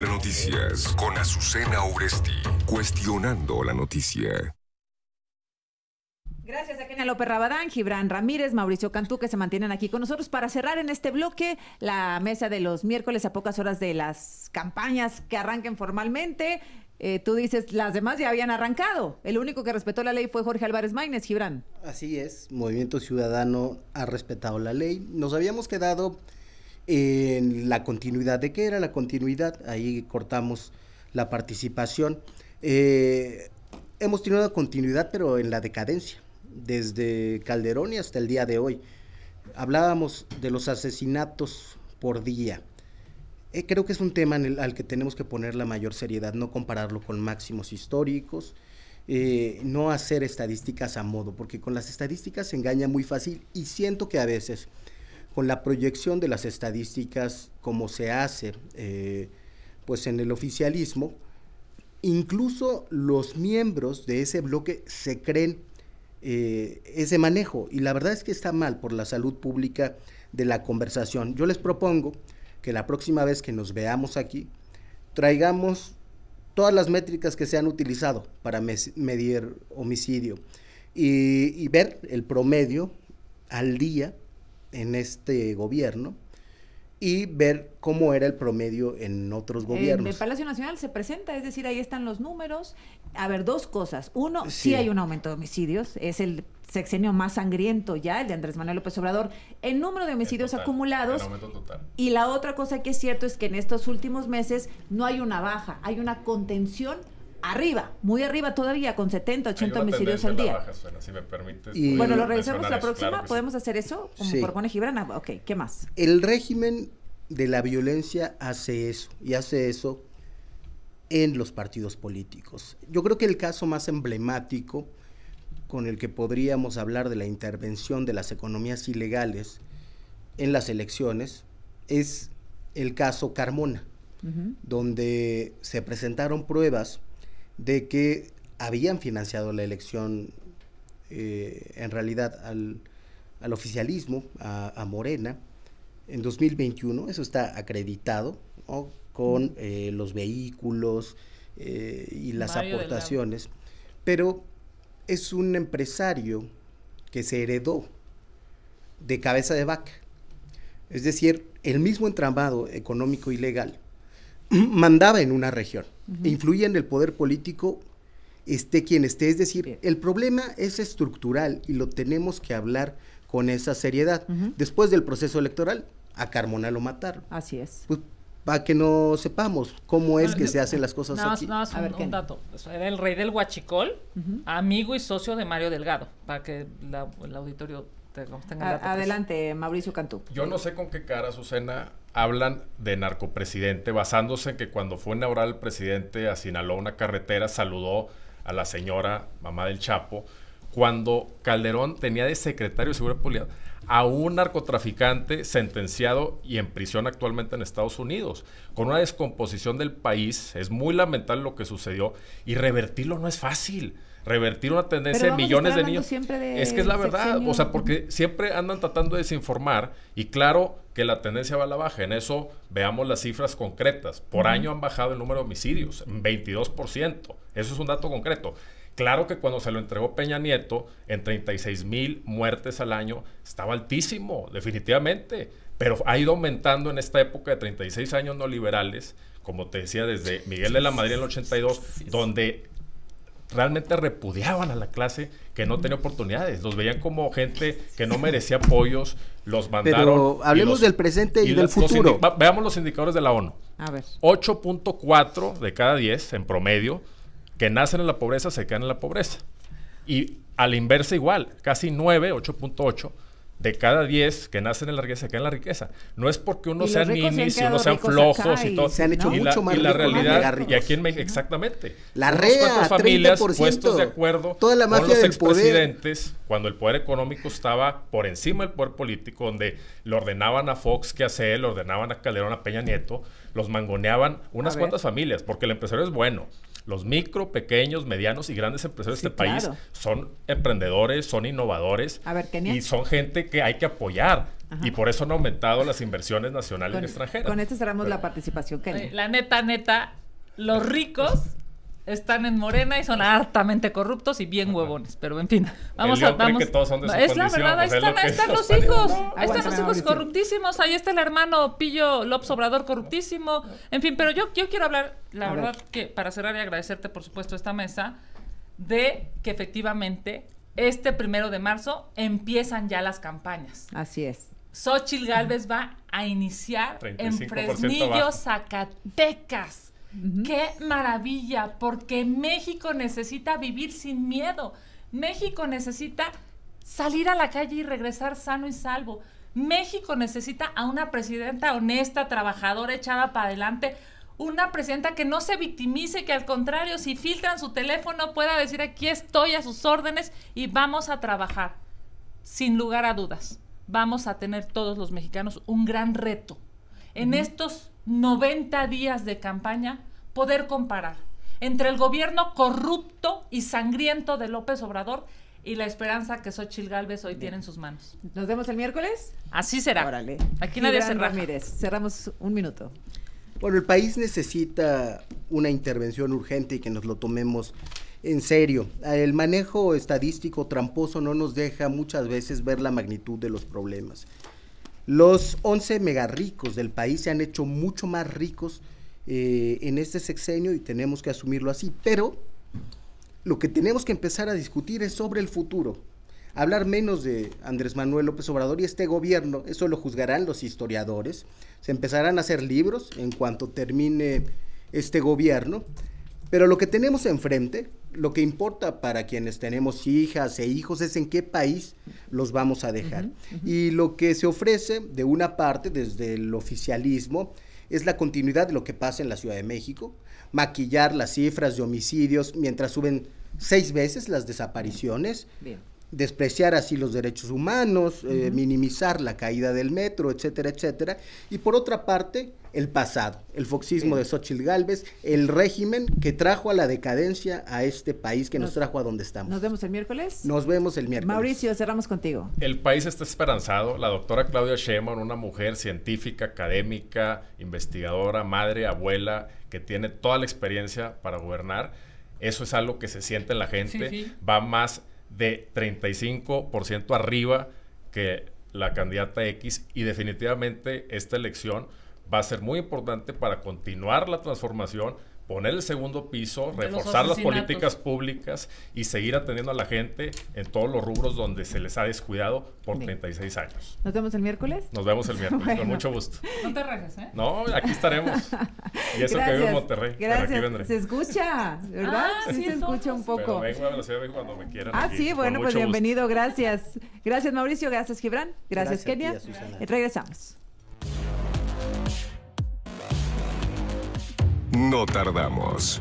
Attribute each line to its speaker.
Speaker 1: Noticias con Azucena Oresti, cuestionando la noticia.
Speaker 2: Gracias a Kenia López Rabadán, Gibran Ramírez, Mauricio Cantú, que se mantienen aquí con nosotros para cerrar en este bloque la mesa de los miércoles a pocas horas de las campañas que arranquen formalmente. Eh, tú dices, las demás ya habían arrancado. El único que respetó la ley fue Jorge Álvarez Maínez, Gibran.
Speaker 3: Así es, Movimiento Ciudadano ha respetado la ley. Nos habíamos quedado en la continuidad. ¿De qué era la continuidad? Ahí cortamos la participación. Eh, hemos tenido una continuidad, pero en la decadencia, desde Calderón y hasta el día de hoy. Hablábamos de los asesinatos por día. Eh, creo que es un tema al que tenemos que poner la mayor seriedad, no compararlo con máximos históricos, eh, no hacer estadísticas a modo, porque con las estadísticas se engaña muy fácil y siento que a veces con la proyección de las estadísticas como se hace eh, pues en el oficialismo, incluso los miembros de ese bloque se creen eh, ese manejo y la verdad es que está mal por la salud pública de la conversación. Yo les propongo que la próxima vez que nos veamos aquí traigamos todas las métricas que se han utilizado para medir homicidio y ver el promedio al día en este gobierno y ver cómo era el promedio en otros gobiernos. En el
Speaker 2: Palacio Nacional se presenta, es decir, ahí están los números. A ver, dos cosas. Uno, sí, hay un aumento de homicidios, es el sexenio más sangriento ya, el de Andrés Manuel López Obrador, El número de homicidios acumulados. Y la otra cosa que es cierto es que en estos últimos meses no hay una baja, hay una contención arriba, muy arriba todavía, con 70, 80 homicidios al día.
Speaker 1: y,
Speaker 3: bueno, lo revisamos la próxima, ¿podemos
Speaker 2: hacer eso? Como sí. ok,
Speaker 3: ¿qué más? El régimen de la violencia hace eso, y hace eso en los partidos políticos. Yo creo que el caso más emblemático con el que podríamos hablar de la intervención de las economías ilegales en las elecciones es el caso Carmona, donde se presentaron pruebas de que habían financiado la elección eh, en realidad al, oficialismo, a, Morena, en 2021, eso está acreditado con eh, los vehículos eh, y las aportaciones, pero es un empresario que se heredó de cabeza de vaca, es decir, el mismo entramado económico y legal mandaba en una región influye en el poder político, esté quien esté. Es decir, el problema es estructural y lo tenemos que hablar con esa seriedad. Después del proceso electoral, a Carmona lo mataron. Así es. Pues, para que no sepamos cómo es que se hacen las cosas aquí. un, dato.
Speaker 4: Era el rey del huachicol, amigo y socio de Mario Delgado, para que el auditorio tenga el Adelante,
Speaker 2: Mauricio
Speaker 1: Cantú. Yo no sé con qué cara, Susana, hablan de narcopresidente, basándose en que cuando fue inaugurar el presidente a una carretera, saludó a la señora mamá del Chapo, cuando Calderón tenía de secretario de Seguridad Pública a un narcotraficante sentenciado y en prisión actualmente en Estados Unidos, con una descomposición del país. Es muy lamentable lo que sucedió y revertirlo no es fácil. Revertir una tendencia de millones de niños. es que es la verdad, o sea, porque siempre andan tratando de desinformar y claro que la tendencia va a la baja. En eso veamos las cifras concretas. Por año han bajado el número de homicidios, 22%. Eso es un dato concreto. Claro que cuando se lo entregó Peña Nieto, en 36 mil muertes al año, estaba altísimo, definitivamente, pero ha ido aumentando en esta época de 36 años no liberales, como te decía, desde Miguel de la Madrid en el 82, donde realmente repudiaban a la clase que no tenía oportunidades, los veían como gente que no merecía apoyos, los mandaron. Pero hablemos del presente y, del futuro. veamos los indicadores de la ONU. A ver. 8.4 de cada 10 en promedio que nacen en la pobreza se quedan en la pobreza. Y a la inversa igual, casi 9, 8.8 de cada 10 que nacen en la riqueza se quedan en la riqueza. No es porque uno sea ninis y unos sean flojos y, todo. Se han hecho mucho la, más y realidad, y aquí exactamente. La REA, familias puestos de acuerdo toda la mafia con los expresidentes cuando el poder económico estaba por encima del poder político, donde le ordenaban a Fox que hacer, le ordenaban a Calderón, a Peña Nieto, los mangoneaban unas cuantas familias, porque el empresario es bueno. Los micro, pequeños, medianos y grandes empresarios de este país son emprendedores, son innovadores y son gente que hay que apoyar. Y por eso han aumentado las inversiones nacionales y extranjeras. Con
Speaker 2: esto cerramos la participación, Kenia. La neta, neta,
Speaker 4: los ricos están en Morena y son hartamente corruptos y bien huevones. Pero en fin, vamos a. Vamos. Que todos son de su es la verdad, ahí, están, los hijos. están los hijos corruptísimos. Ahí está el hermano Pillo López Obrador corruptísimo. En fin, pero yo, quiero hablar, la verdad, que para cerrar y agradecerte, por supuesto, esta mesa, de que efectivamente este primero de marzo empiezan ya las campañas. Así es. Xochitl Galvez va a iniciar en Fresnillo, Zacatecas Qué maravilla, porque México necesita vivir sin miedo. México necesita salir a la calle y regresar sano y salvo. México necesita a una presidenta honesta, trabajadora, echada para adelante. Una presidenta que no se victimice, que al contrario, si filtran su teléfono, pueda decir aquí estoy a sus órdenes y vamos a trabajar. Sin lugar a dudas, vamos a tener todos los mexicanos un gran reto en estos 90 días de campaña poder comparar entre el gobierno corrupto y sangriento de López Obrador y la esperanza que Xochitl Galvez hoy tiene en sus manos. ¿Nos vemos el miércoles? Así será.
Speaker 2: Aquí nadie se Ramírez, cerramos un minuto.
Speaker 3: Bueno, el país necesita una intervención urgente y que nos lo tomemos en serio. El manejo estadístico tramposo no nos deja muchas veces ver la magnitud de los problemas. Los 11 megarricos del país se han hecho mucho más ricos eh, en este sexenio y tenemos que asumirlo así. Pero lo que tenemos que empezar a discutir es sobre el futuro. Hablar menos de Andrés Manuel López Obrador y este gobierno, eso lo juzgarán los historiadores. Se empezarán a hacer libros en cuanto termine este gobierno. Pero lo que tenemos enfrente lo que importa para quienes tenemos hijas e hijos es en qué país los vamos a dejar. Y lo que se ofrece de una parte desde el oficialismo es la continuidad de lo que pasa en la Ciudad de México, maquillar las cifras de homicidios mientras suben seis veces las desapariciones, despreciar así los derechos humanos, eh, minimizar la caída del metro, etcétera, etcétera. Y por otra parte, el pasado, el foxismo de Xochitl Galvez, el régimen que trajo a la decadencia a este país, que nos, trajo a donde estamos. Nos vemos el miércoles. Nos vemos el miércoles. Mauricio, cerramos contigo.
Speaker 1: El país está esperanzado. La doctora Claudia Sheinbaum, una mujer científica, académica, investigadora, madre, abuela, que tiene toda la experiencia para gobernar, eso es algo que se siente en la gente, va más de 35% arriba que la candidata X y definitivamente esta elección va a ser muy importante para continuar la transformación poner el segundo piso, reforzar las políticas públicas y seguir atendiendo a la gente en todos los rubros donde se les ha descuidado por 36 años.
Speaker 2: ¿Nos vemos el miércoles?
Speaker 1: Nos vemos el miércoles, con mucho gusto.
Speaker 2: No te ¿eh? No, aquí estaremos. Y eso que vivo en Monterrey. Gracias. se escucha, ¿verdad? Ah, sí, se escucha un poco. Pero
Speaker 1: vengo a cuando me quieran.
Speaker 2: Ah, sí, bueno, pues bienvenido, gracias. Gracias, Mauricio, gracias, Gibran, gracias, gracias Kenia. Eh, regresamos.
Speaker 3: No
Speaker 1: tardamos.